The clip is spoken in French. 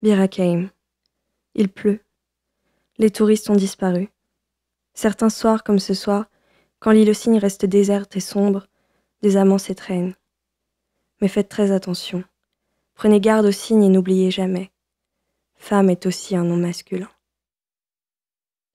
Birakeim. Il pleut. Les touristes ont disparu. Certains soirs, comme ce soir, quand l'île Cygne reste déserte et sombre, des amants s'étreignent. Mais faites très attention. Prenez garde aux signes et n'oubliez jamais. Femme est aussi un nom masculin.